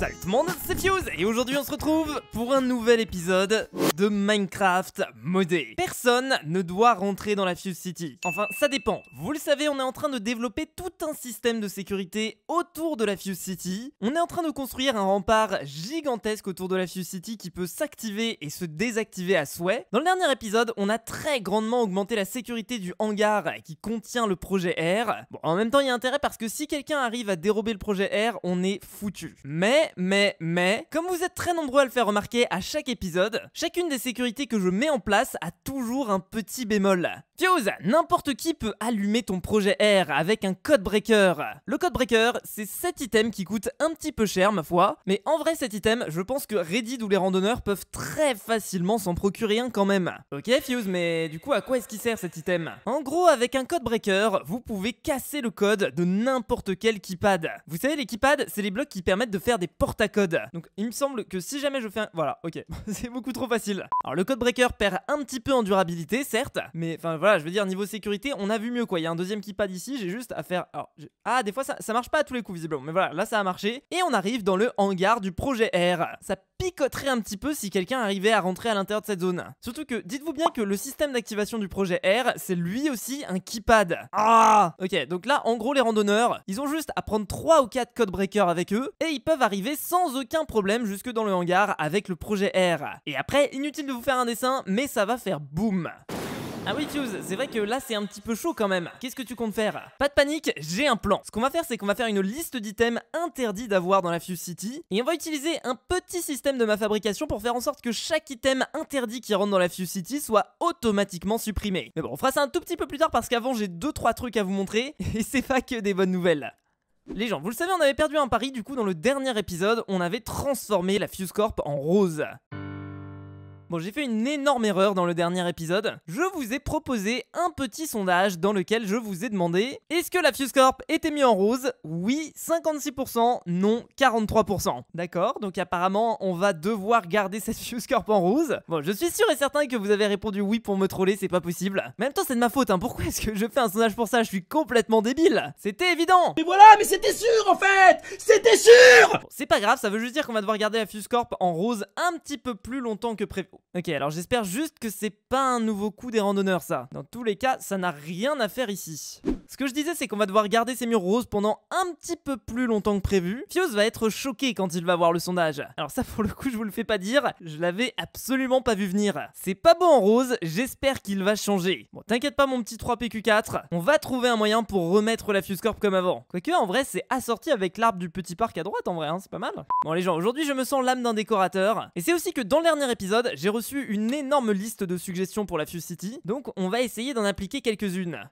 Salut tout le monde, c'est Fuse et aujourd'hui on se retrouve pour un nouvel épisode de Minecraft modé. Personne ne doit rentrer dans la Fuse City. Enfin, ça dépend. Vous le savez, on est en train de développer tout un système de sécurité autour de la Fuse City. On est en train de construire un rempart gigantesque autour de la Fuse City qui peut s'activer et se désactiver à souhait. Dans le dernier épisode, on a très grandement augmenté la sécurité du hangar qui contient le projet R. Bon, en même temps, il y a intérêt parce que si quelqu'un arrive à dérober le projet R, on est foutu. Mais mais, mais, comme vous êtes très nombreux à le faire remarquer à chaque épisode, chacune des sécurités que je mets en place a toujours un petit bémol. Fuse, n'importe qui peut allumer ton projet R avec un code breaker. Le code breaker, c'est cet item qui coûte un petit peu cher, ma foi, mais en vrai cet item, je pense que Reddit ou les randonneurs peuvent très facilement s'en procurer un quand même. Ok Fuse, mais du coup à quoi est-ce qu'il sert cet item En gros, avec un code breaker, vous pouvez casser le code de n'importe quel keypad. Vous savez, les keypads, c'est les blocs qui permettent de faire des porte à code. Donc il me semble que si jamais je fais un... Voilà, ok, c'est beaucoup trop facile. Alors le code breaker perd un petit peu en durabilité, certes, mais enfin voilà, je veux dire, niveau sécurité, on a vu mieux quoi. Il y a un deuxième qui pad ici, j'ai juste à faire... Alors, Ah, des fois ça, ça marche pas à tous les coups visiblement, mais voilà, là ça a marché. Et on arrive dans le hangar du projet R. Ça picoterait un petit peu si quelqu'un arrivait à rentrer à l'intérieur de cette zone. Surtout que, dites-vous bien que le système d'activation du projet R, c'est lui aussi un keypad. Ah Ok, donc là, en gros, les randonneurs, ils ont juste à prendre 3 ou 4 code breakers avec eux, et ils peuvent arriver sans aucun problème jusque dans le hangar avec le projet R. Et après, inutile de vous faire un dessin, mais ça va faire boum ah oui Fuse, c'est vrai que là c'est un petit peu chaud quand même. Qu'est-ce que tu comptes faire Pas de panique, j'ai un plan. Ce qu'on va faire c'est qu'on va faire une liste d'items interdits d'avoir dans la Fuse City et on va utiliser un petit système de ma fabrication pour faire en sorte que chaque item interdit qui rentre dans la Fuse City soit automatiquement supprimé. Mais bon, on fera ça un tout petit peu plus tard parce qu'avant j'ai deux, trois trucs à vous montrer et c'est pas que des bonnes nouvelles. Les gens, vous le savez, on avait perdu un pari, du coup, dans le dernier épisode, on avait transformé la Fuse Corp en rose. Bon, j'ai fait une énorme erreur dans le dernier épisode. Je vous ai proposé un petit sondage dans lequel je vous ai demandé est-ce que la Fuse était mise en rose Oui, 56%, non, 43%. D'accord, donc apparemment, on va devoir garder cette Fuse en rose. Bon, je suis sûr et certain que vous avez répondu oui pour me troller, c'est pas possible. Mais en même temps, c'est de ma faute, hein. Pourquoi est-ce que je fais un sondage pour ça Je suis complètement débile. C'était évident. Mais voilà, mais c'était sûr en fait C'était sûr C'est pas grave, ça veut juste dire qu'on va devoir garder la Fuse en rose un petit peu plus longtemps que prévu. Ok, alors j'espère juste que c'est pas un nouveau coup des randonneurs, ça. Dans tous les cas, ça n'a rien à faire ici. Ce que je disais, c'est qu'on va devoir garder ces murs roses pendant un petit peu plus longtemps que prévu. Fios va être choqué quand il va voir le sondage. Alors ça, pour le coup, je vous le fais pas dire, je l'avais absolument pas vu venir. C'est pas beau en rose, j'espère qu'il va changer. Bon, t'inquiète pas mon petit 3PQ4, on va trouver un moyen pour remettre la Fuse Corp comme avant. Quoique, en vrai, c'est assorti avec l'arbre du petit parc à droite, en vrai, hein, c'est pas mal. Bon les gens, aujourd'hui je me sens l'âme d'un décorateur. Et c'est aussi que dans le dernier épisode, j'ai j'ai reçu une énorme liste de suggestions pour la Fuse City, donc on va essayer d'en appliquer quelques-unes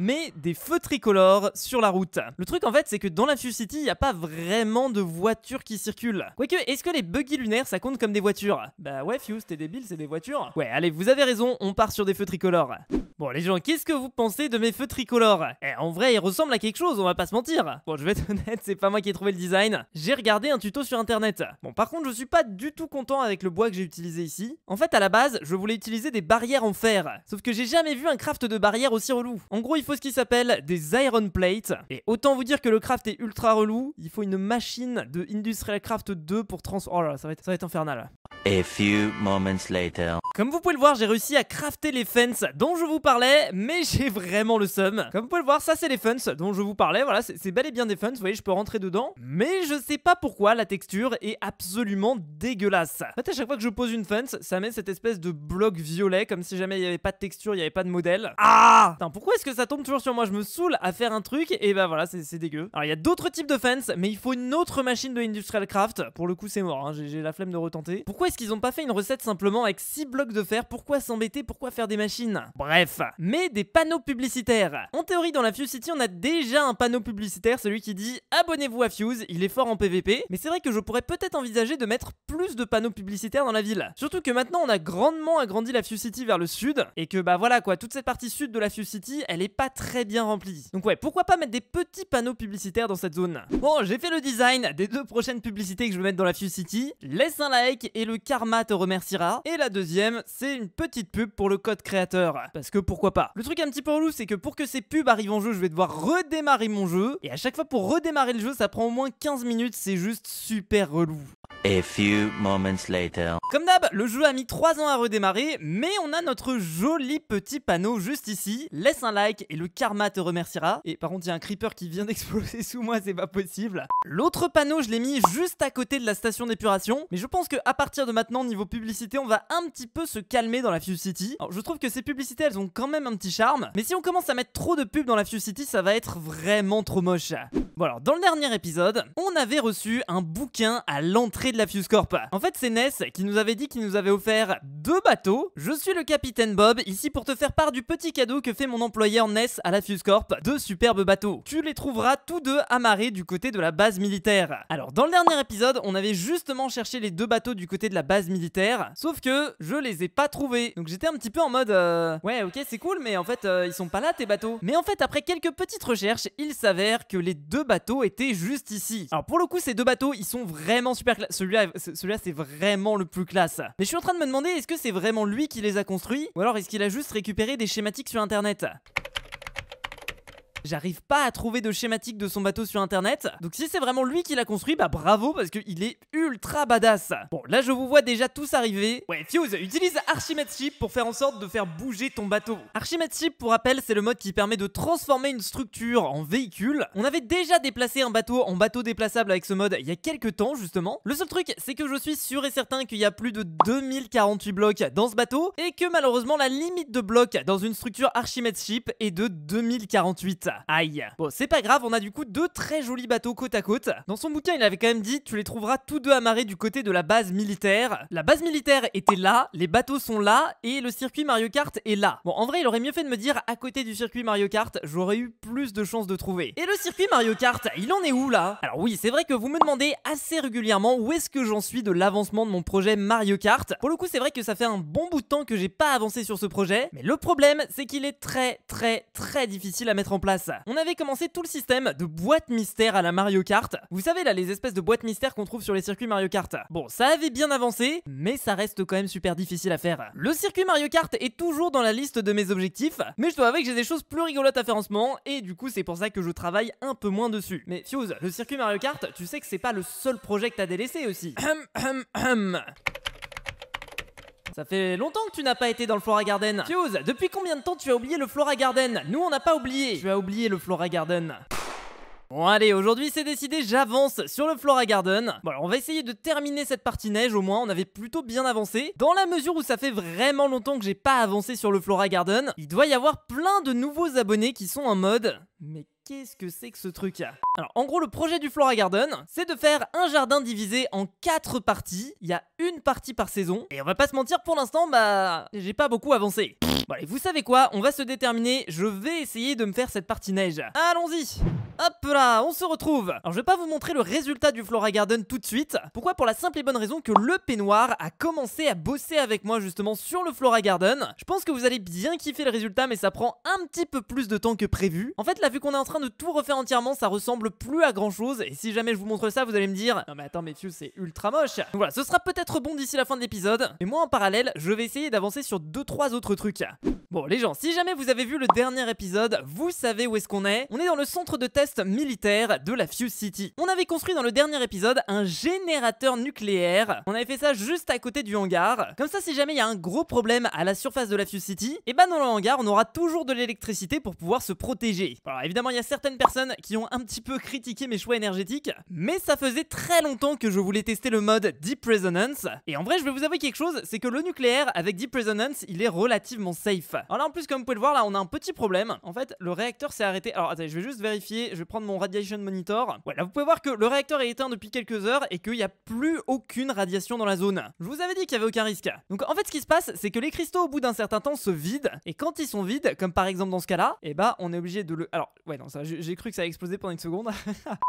mais des feux tricolores sur la route. Le truc en fait, c'est que dans la Fuse City, il n'y a pas vraiment de voitures qui circulent. Quoique, est-ce que les buggy lunaires, ça compte comme des voitures Bah ouais, Fuse, t'es débile, c'est des voitures. Ouais, allez, vous avez raison, on part sur des feux tricolores. Bon les gens, qu'est-ce que vous pensez de mes feux tricolores eh, en vrai ils ressemblent à quelque chose, on va pas se mentir Bon je vais être honnête, c'est pas moi qui ai trouvé le design, j'ai regardé un tuto sur internet. Bon par contre je suis pas du tout content avec le bois que j'ai utilisé ici. En fait à la base, je voulais utiliser des barrières en fer, sauf que j'ai jamais vu un craft de barrière aussi relou. En gros il faut ce qui s'appelle des Iron Plates. Et autant vous dire que le craft est ultra relou. Il faut une machine de Industrial Craft 2 pour trans... Oh là, ça va ça va être infernal. A few moments later. Comme vous pouvez le voir, j'ai réussi à crafter les fences dont je vous parlais, mais j'ai vraiment le seum. Comme vous pouvez le voir, ça c'est les fences dont je vous parlais, voilà, c'est bel et bien des fences, vous voyez, je peux rentrer dedans. Mais je sais pas pourquoi la texture est absolument dégueulasse. En fait, à chaque fois que je pose une fence, ça met cette espèce de bloc violet, comme si jamais il n'y avait pas de texture, il n'y avait pas de modèle. Ah pourquoi est-ce que ça tombe toujours sur moi Je me saoule à faire un truc, et bah voilà, c'est dégueu. Alors il y a d'autres types de fences, mais il faut une autre machine de Industrial Craft. Pour le coup, c'est mort, hein, j'ai la flemme de retenter. Pourquoi est-ce qu'ils n'ont pas fait une recette simplement avec 6 blocs de fer Pourquoi s'embêter Pourquoi faire des machines Bref. Mais des panneaux publicitaires. En théorie, dans la Fuse City, on a déjà un panneau publicitaire, celui qui dit abonnez-vous à Fuse, il est fort en PVP. Mais c'est vrai que je pourrais peut-être envisager de mettre plus de panneaux publicitaires dans la ville. Surtout que maintenant, on a grandement agrandi la Fuse City vers le sud et que bah voilà quoi, toute cette partie sud de la Fuse City, elle est pas très bien remplie. Donc ouais, pourquoi pas mettre des petits panneaux publicitaires dans cette zone Bon, j'ai fait le design des deux prochaines publicités que je veux mettre dans la Fuse City. Laisse un like et le le karma te remerciera. Et la deuxième, c'est une petite pub pour le code créateur. Parce que pourquoi pas Le truc un petit peu relou, c'est que pour que ces pubs arrivent en jeu, je vais devoir redémarrer mon jeu. Et à chaque fois pour redémarrer le jeu, ça prend au moins 15 minutes, c'est juste super relou. A few moments later. Comme d'hab, le jeu a mis 3 ans à redémarrer, mais on a notre joli petit panneau juste ici. Laisse un like et le karma te remerciera. Et par contre, il y a un creeper qui vient d'exploser sous moi, c'est pas possible. L'autre panneau, je l'ai mis juste à côté de la station d'épuration, mais je pense que à partir de maintenant, niveau publicité, on va un petit peu se calmer dans la Fuse City. Alors, je trouve que ces publicités, elles ont quand même un petit charme, mais si on commence à mettre trop de pubs dans la Fuse City, ça va être vraiment trop moche. Bon alors, dans le dernier épisode, on avait reçu un bouquin à l'entrée de la Fuse Corp. En fait, c'est Ness qui nous avait dit qu'il nous avait offert deux bateaux. Je suis le capitaine Bob, ici pour te faire part du petit cadeau que fait mon employeur Ness à la Fuse Corp. Deux superbes bateaux. Tu les trouveras tous deux amarrés du côté de la base militaire. Alors, dans le dernier épisode, on avait justement cherché les deux bateaux du côté de la base militaire, sauf que je les ai pas trouvés. Donc j'étais un petit peu en mode, euh, ouais, ok, c'est cool, mais en fait, euh, ils sont pas là tes bateaux. Mais en fait, après quelques petites recherches, il s'avère que les deux bateaux étaient juste ici. Alors pour le coup, ces deux bateaux, ils sont vraiment super, classiques celui-là, c'est vraiment le plus classe. Mais je suis en train de me demander, est-ce que c'est vraiment lui qui les a construits Ou alors est-ce qu'il a juste récupéré des schématiques sur internet J'arrive pas à trouver de schématique de son bateau sur internet. Donc si c'est vraiment lui qui l'a construit, bah bravo parce qu'il est ultra badass. Bon, là je vous vois déjà tous arriver. Ouais, Fuse, utilise Archimedes Ship pour faire en sorte de faire bouger ton bateau. Archimedes Ship, pour rappel, c'est le mode qui permet de transformer une structure en véhicule. On avait déjà déplacé un bateau en bateau déplaçable avec ce mode il y a quelques temps justement. Le seul truc, c'est que je suis sûr et certain qu'il y a plus de 2048 blocs dans ce bateau et que malheureusement la limite de blocs dans une structure Archimedes Ship est de 2048. Aïe. Bon, c'est pas grave, on a du coup deux très jolis bateaux côte à côte. Dans son bouquin, il avait quand même dit, tu les trouveras tous deux amarrés du côté de la base militaire. La base militaire était là, les bateaux sont là, et le circuit Mario Kart est là. Bon, en vrai, il aurait mieux fait de me dire, à côté du circuit Mario Kart, j'aurais eu plus de chances de trouver. Et le circuit Mario Kart, il en est où là Alors oui, c'est vrai que vous me demandez assez régulièrement où est-ce que j'en suis de l'avancement de mon projet Mario Kart. Pour le coup, c'est vrai que ça fait un bon bout de temps que j'ai pas avancé sur ce projet, mais le problème, c'est qu'il est très très très difficile à mettre en place on avait commencé tout le système de boîtes mystères à la Mario Kart. Vous savez là, les espèces de boîtes mystères qu'on trouve sur les circuits Mario Kart. Bon, ça avait bien avancé, mais ça reste quand même super difficile à faire. Le circuit Mario Kart est toujours dans la liste de mes objectifs, mais je dois avouer que j'ai des choses plus rigolotes à faire en ce moment, et du coup c'est pour ça que je travaille un peu moins dessus. Mais Fuse, le circuit Mario Kart, tu sais que c'est pas le seul projet que t'as délaissé aussi. Hum, hum, hum. Ça fait longtemps que tu n'as pas été dans le Flora Garden. Fuse, depuis combien de temps tu as oublié le Flora Garden Nous, on n'a pas oublié. Tu as oublié le Flora Garden. Bon allez, aujourd'hui c'est décidé, j'avance sur le Flora Garden. Bon on va essayer de terminer cette partie neige au moins, on avait plutôt bien avancé. Dans la mesure où ça fait vraiment longtemps que j'ai pas avancé sur le Flora Garden, il doit y avoir plein de nouveaux abonnés qui sont en mode... Mais quest ce que c'est que ce truc. Alors en gros le projet du Flora Garden, c'est de faire un jardin divisé en quatre parties. Il y a une partie par saison. Et on va pas se mentir, pour l'instant, bah j'ai pas beaucoup avancé. Bon allez, vous savez quoi, on va se déterminer, je vais essayer de me faire cette partie neige. Allons-y Hop là, on se retrouve Alors je vais pas vous montrer le résultat du Flora Garden tout de suite. Pourquoi Pour la simple et bonne raison que le peignoir a commencé à bosser avec moi justement sur le Flora Garden. Je pense que vous allez bien kiffer le résultat mais ça prend un petit peu plus de temps que prévu. En fait là vu qu'on est en train de tout refaire entièrement, ça ressemble plus à grand chose. Et si jamais je vous montre ça, vous allez me dire Non, mais attends, Fuse, c'est ultra moche. voilà, ce sera peut-être bon d'ici la fin de l'épisode. Mais moi, en parallèle, je vais essayer d'avancer sur 2-3 autres trucs. Bon, les gens, si jamais vous avez vu le dernier épisode, vous savez où est-ce qu'on est. On est dans le centre de test militaire de la Fuse City. On avait construit dans le dernier épisode un générateur nucléaire. On avait fait ça juste à côté du hangar. Comme ça, si jamais il y a un gros problème à la surface de la Fuse City, et eh ben dans le hangar, on aura toujours de l'électricité pour pouvoir se protéger. Alors évidemment, il y a certaines personnes qui ont un petit peu critiqué mes choix énergétiques, mais ça faisait très longtemps que je voulais tester le mode Deep Resonance, et en vrai je vais vous avouer quelque chose, c'est que le nucléaire avec Deep Resonance il est relativement safe. Alors là en plus comme vous pouvez le voir là on a un petit problème, en fait le réacteur s'est arrêté, alors attendez je vais juste vérifier, je vais prendre mon radiation monitor, Voilà, vous pouvez voir que le réacteur est éteint depuis quelques heures et qu'il n'y a plus aucune radiation dans la zone. Je vous avais dit qu'il n'y avait aucun risque. Donc en fait ce qui se passe c'est que les cristaux au bout d'un certain temps se vident, et quand ils sont vides, comme par exemple dans ce cas là, eh ben, on est obligé de le... Alors ouais j'ai cru que ça a explosé pendant une seconde.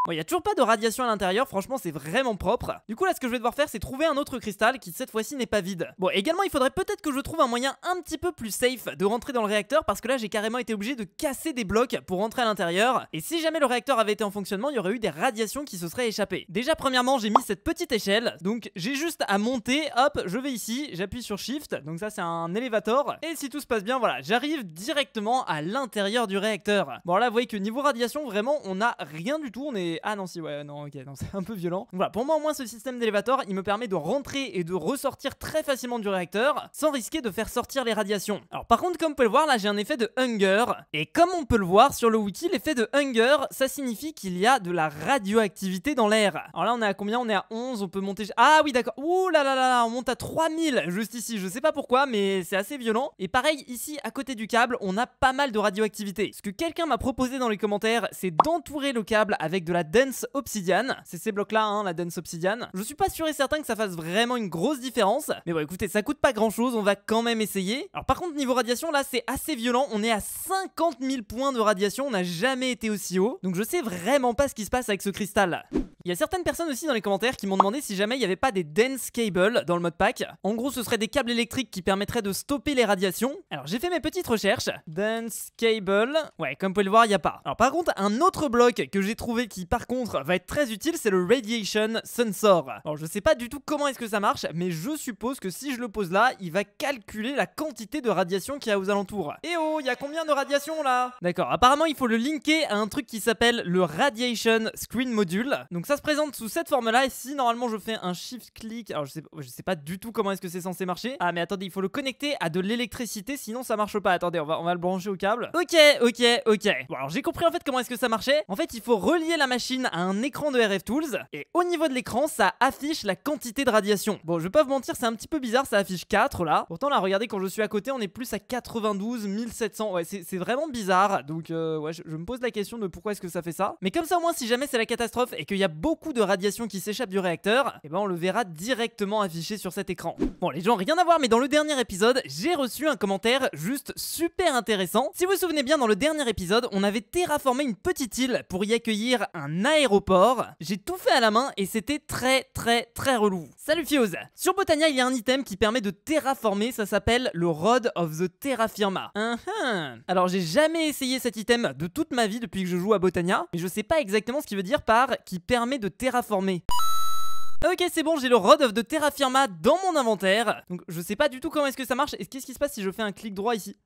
bon, il y a toujours pas de radiation à l'intérieur, franchement, c'est vraiment propre. Du coup, là, ce que je vais devoir faire, c'est trouver un autre cristal qui, cette fois-ci, n'est pas vide. Bon, également, il faudrait peut-être que je trouve un moyen un petit peu plus safe de rentrer dans le réacteur parce que là, j'ai carrément été obligé de casser des blocs pour rentrer à l'intérieur. Et si jamais le réacteur avait été en fonctionnement, il y aurait eu des radiations qui se seraient échappées. Déjà, premièrement, j'ai mis cette petite échelle. Donc, j'ai juste à monter. Hop, je vais ici, j'appuie sur Shift. Donc, ça, c'est un elevator Et si tout se passe bien, voilà, j'arrive directement à l'intérieur du réacteur. Bon, là, vous voyez que Niveau radiation, vraiment, on n'a rien du tout. On est. Ah non, si, ouais, non, ok, non, c'est un peu violent. Voilà, pour moi, au moins, ce système d'élévateur, il me permet de rentrer et de ressortir très facilement du réacteur sans risquer de faire sortir les radiations. Alors, par contre, comme vous pouvez le voir, là, j'ai un effet de hunger. Et comme on peut le voir sur le wiki, l'effet de hunger, ça signifie qu'il y a de la radioactivité dans l'air. Alors là, on est à combien On est à 11, on peut monter. Ah oui, d'accord. Ouh là là là là, on monte à 3000 juste ici. Je sais pas pourquoi, mais c'est assez violent. Et pareil, ici, à côté du câble, on a pas mal de radioactivité. Ce que quelqu'un m'a proposé dans les commentaires, c'est d'entourer le câble avec de la dense obsidiane C'est ces blocs-là, hein, la dense obsidiane Je suis pas sûr et certain que ça fasse vraiment une grosse différence. Mais bon, écoutez, ça coûte pas grand-chose, on va quand même essayer. Alors par contre, niveau radiation, là, c'est assez violent. On est à 50 000 points de radiation, on n'a jamais été aussi haut. Donc je sais vraiment pas ce qui se passe avec ce cristal. Il y a certaines personnes aussi dans les commentaires qui m'ont demandé si jamais il n'y avait pas des dense cables dans le mode pack. En gros, ce serait des câbles électriques qui permettraient de stopper les radiations. Alors j'ai fait mes petites recherches. Dense cable. Ouais, comme vous pouvez le voir, il n'y a pas par contre, un autre bloc que j'ai trouvé qui par contre va être très utile, c'est le Radiation Sensor. Alors je sais pas du tout comment est-ce que ça marche, mais je suppose que si je le pose là, il va calculer la quantité de radiation qu'il y a aux alentours. Eh oh, il y a combien de radiation là D'accord, apparemment il faut le linker à un truc qui s'appelle le Radiation Screen Module. Donc ça se présente sous cette forme-là, et si normalement je fais un shift-click, alors je sais, je sais pas du tout comment est-ce que c'est censé marcher. Ah mais attendez, il faut le connecter à de l'électricité, sinon ça marche pas. Attendez, on va, on va le brancher au câble. Ok, ok, ok. Bon alors j'ai compris en fait comment est-ce que ça marchait En fait, il faut relier la machine à un écran de RF Tools et au niveau de l'écran, ça affiche la quantité de radiation. Bon, je vais pas vous mentir, c'est un petit peu bizarre, ça affiche 4 là. Pourtant là, regardez quand je suis à côté, on est plus à 92 1700. Ouais, c'est vraiment bizarre. Donc euh, ouais, je, me pose la question de pourquoi est-ce que ça fait ça. Mais comme ça au moins si jamais c'est la catastrophe et qu'il y a beaucoup de radiation qui s'échappe du réacteur, et eh ben on le verra directement affiché sur cet écran. Bon, les gens, rien à voir, mais dans le dernier épisode, j'ai reçu un commentaire juste super intéressant. Si vous vous souvenez bien, dans le dernier épisode, on avait terraformer une petite île pour y accueillir un aéroport. J'ai tout fait à la main et c'était très très très relou. Salut Fioz Sur Botania, il y a un item qui permet de terraformer, ça s'appelle le Rod of the terra firma hein, hein. Alors j'ai jamais essayé cet item de toute ma vie depuis que je joue à Botania, mais je sais pas exactement ce qu'il veut dire par qui permet de terraformer. Ok c'est bon j'ai le Rod of the terra firma dans mon inventaire Donc je sais pas du tout comment est-ce que ça marche Et qu'est-ce qui se passe si je fais un clic droit ici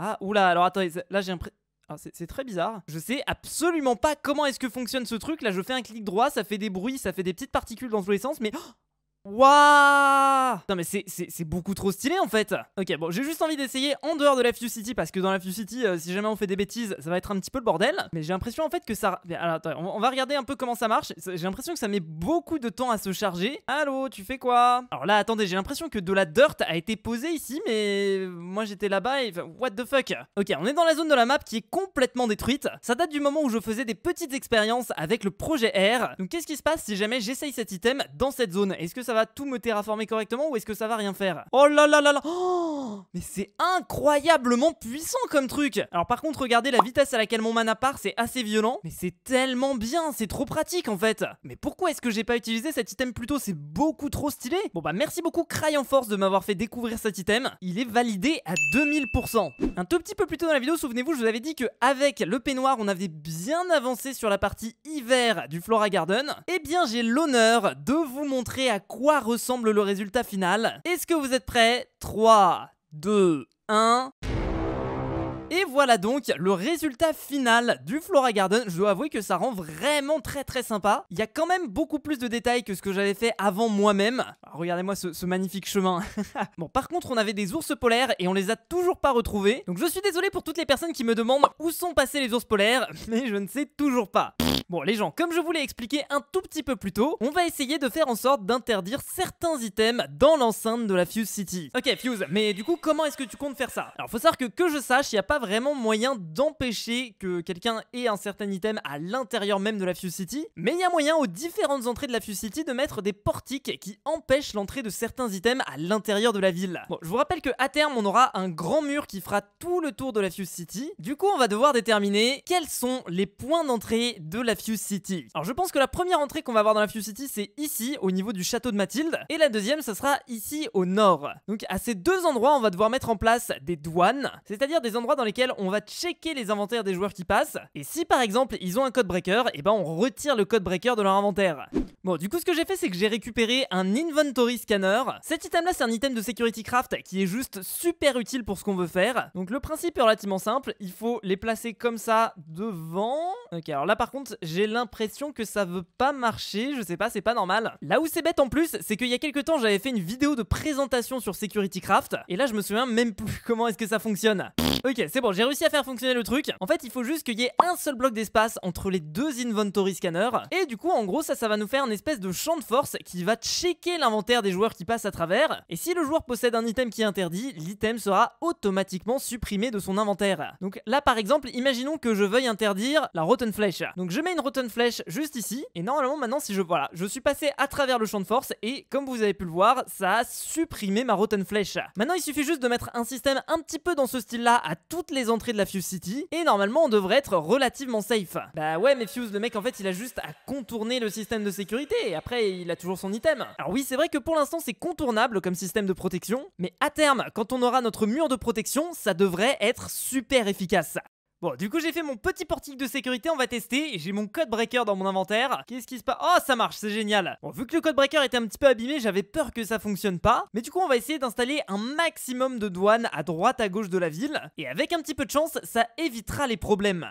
Ah oula alors attendez là j'ai l'impression ah, c'est très bizarre. Je sais absolument pas comment est-ce que fonctionne ce truc. Là, je fais un clic droit, ça fait des bruits, ça fait des petites particules dans tous les sens, mais... Oh Waouh Non mais c'est beaucoup trop stylé en fait Ok bon j'ai juste envie d'essayer en dehors de la Few City parce que dans la FU City euh, si jamais on fait des bêtises ça va être un petit peu le bordel mais j'ai l'impression en fait que ça... Alors attends on, va regarder un peu comment ça marche j'ai l'impression que ça met beaucoup de temps à se charger Allô tu fais quoi Alors là attendez j'ai l'impression que de la dirt a été posée ici mais moi j'étais là-bas et... What the fuck Ok on est dans la zone de la map qui est complètement détruite Ça date du moment où je faisais des petites expériences avec le projet R Donc qu'est-ce qui se passe si jamais j'essaye cet item dans cette zone Est-ce que ça va tout me terraformer correctement ou est-ce que ça va rien faire Oh là là là là oh, Mais c'est incroyablement puissant comme truc Alors par contre, regardez la vitesse à laquelle mon mana part, c'est assez violent. Mais c'est tellement bien, c'est trop pratique en fait Mais pourquoi est-ce que j'ai pas utilisé cet item plus tôt C'est beaucoup trop stylé Bon bah merci beaucoup Cry en Force de m'avoir fait découvrir cet item. Il est validé à 2000%. Un tout petit peu plus tôt dans la vidéo, souvenez-vous, je vous avais dit que avec le peignoir, on avait bien avancé sur la partie hiver du Flora Garden. Eh bien j'ai l'honneur de vous montrer à quoi ressemble le résultat final. Est-ce que vous êtes prêts 3, 2, 1... Et voilà donc le résultat final du Flora Garden. Je dois avouer que ça rend vraiment très très sympa. Il y a quand même beaucoup plus de détails que ce que j'avais fait avant moi-même. Ah, regardez-moi ce, magnifique chemin. bon, par contre, on avait des ours polaires et on les a toujours pas retrouvés. Donc je suis désolé pour toutes les personnes qui me demandent où sont passés les ours polaires, mais je ne sais toujours pas. Bon les gens, comme je vous l'ai expliqué un tout petit peu plus tôt, on va essayer de faire en sorte d'interdire certains items dans l'enceinte de la Fuse City. Ok Fuse, mais du coup comment est-ce que tu comptes faire ça Alors faut savoir que que je sache, il n'y a pas vraiment moyen d'empêcher que quelqu'un ait un certain item à l'intérieur même de la Fuse City, mais il y a moyen aux différentes entrées de la Fuse City de mettre des portiques qui empêchent l'entrée de certains items à l'intérieur de la ville. Bon, je vous rappelle que à terme, on aura un grand mur qui fera tout le tour de la Fuse City. Du coup, on va devoir déterminer quels sont les points d'entrée de la Fuse City. Alors, je pense que la première entrée qu'on va avoir dans la Fuse City, c'est ici, au niveau du château de Mathilde, et la deuxième, ce sera ici, au nord. Donc, à ces deux endroits, on va devoir mettre en place des douanes, c'est-à-dire des endroits dans lesquels on va checker les inventaires des joueurs qui passent. Et si par exemple ils ont un code breaker, et eh ben on retire le code breaker de leur inventaire. Bon, du coup, ce que j'ai fait, c'est que j'ai récupéré un inventory scanner. Cet item-là, c'est un item de Security Craft qui est juste super utile pour ce qu'on veut faire. Donc, le principe est relativement simple. Il faut les placer comme ça devant. Ok, alors là, par contre, j'ai l'impression que ça veut pas marcher. Je sais pas, c'est pas normal. Là où c'est bête en plus, c'est qu'il y a quelques temps, j'avais fait une vidéo de présentation sur Security Craft. Et là, je me souviens même plus comment est-ce que ça fonctionne. Ok, c'est bon, j'ai réussi à faire fonctionner le truc. En fait, il faut juste qu'il y ait un seul bloc d'espace entre les deux inventory scanners. Et du coup, en gros, ça, ça va nous faire un espèce de champ de force qui va checker l'inventaire des joueurs qui passent à travers. Et si le joueur possède un item qui est interdit, l'item sera automatiquement supprimé de son inventaire. Donc là, par exemple, imaginons que je veuille interdire la Rotten flesh. Donc je mets une Rotten flesh juste ici. Et normalement, maintenant, si je... Voilà, je suis passé à travers le champ de force. Et comme vous avez pu le voir, ça a supprimé ma Rotten flesh. Maintenant, il suffit juste de mettre un système un petit peu dans ce style-là à toutes les entrées de la Fuse City et normalement on devrait être relativement safe. Bah ouais mais Fuse le mec en fait il a juste à contourner le système de sécurité et après il a toujours son item. Alors oui c'est vrai que pour l'instant c'est contournable comme système de protection mais à terme quand on aura notre mur de protection ça devrait être super efficace. Bon, du coup, j'ai fait mon petit portique de sécurité, on va tester. J'ai mon code breaker dans mon inventaire. Qu'est-ce qui se passe Oh, ça marche, c'est génial. Bon, vu que le code breaker était un petit peu abîmé, j'avais peur que ça fonctionne pas. Mais du coup, on va essayer d'installer un maximum de douanes à droite à gauche de la ville. Et avec un petit peu de chance, ça évitera les problèmes.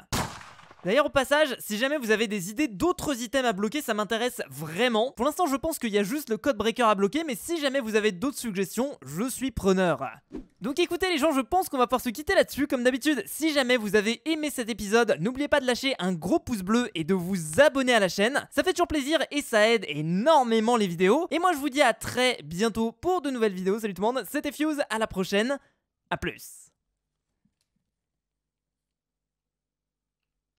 D'ailleurs, au passage, si jamais vous avez des idées d'autres items à bloquer, ça m'intéresse vraiment. Pour l'instant, je pense qu'il y a juste le code breaker à bloquer, mais si jamais vous avez d'autres suggestions, je suis preneur. Donc écoutez les gens, je pense qu'on va pouvoir se quitter là-dessus. Comme d'habitude, si jamais vous avez aimé cet épisode, n'oubliez pas de lâcher un gros pouce bleu et de vous abonner à la chaîne. Ça fait toujours plaisir et ça aide énormément les vidéos. Et moi, je vous dis à très bientôt pour de nouvelles vidéos. Salut tout le monde, c'était Fuse, à la prochaine, à plus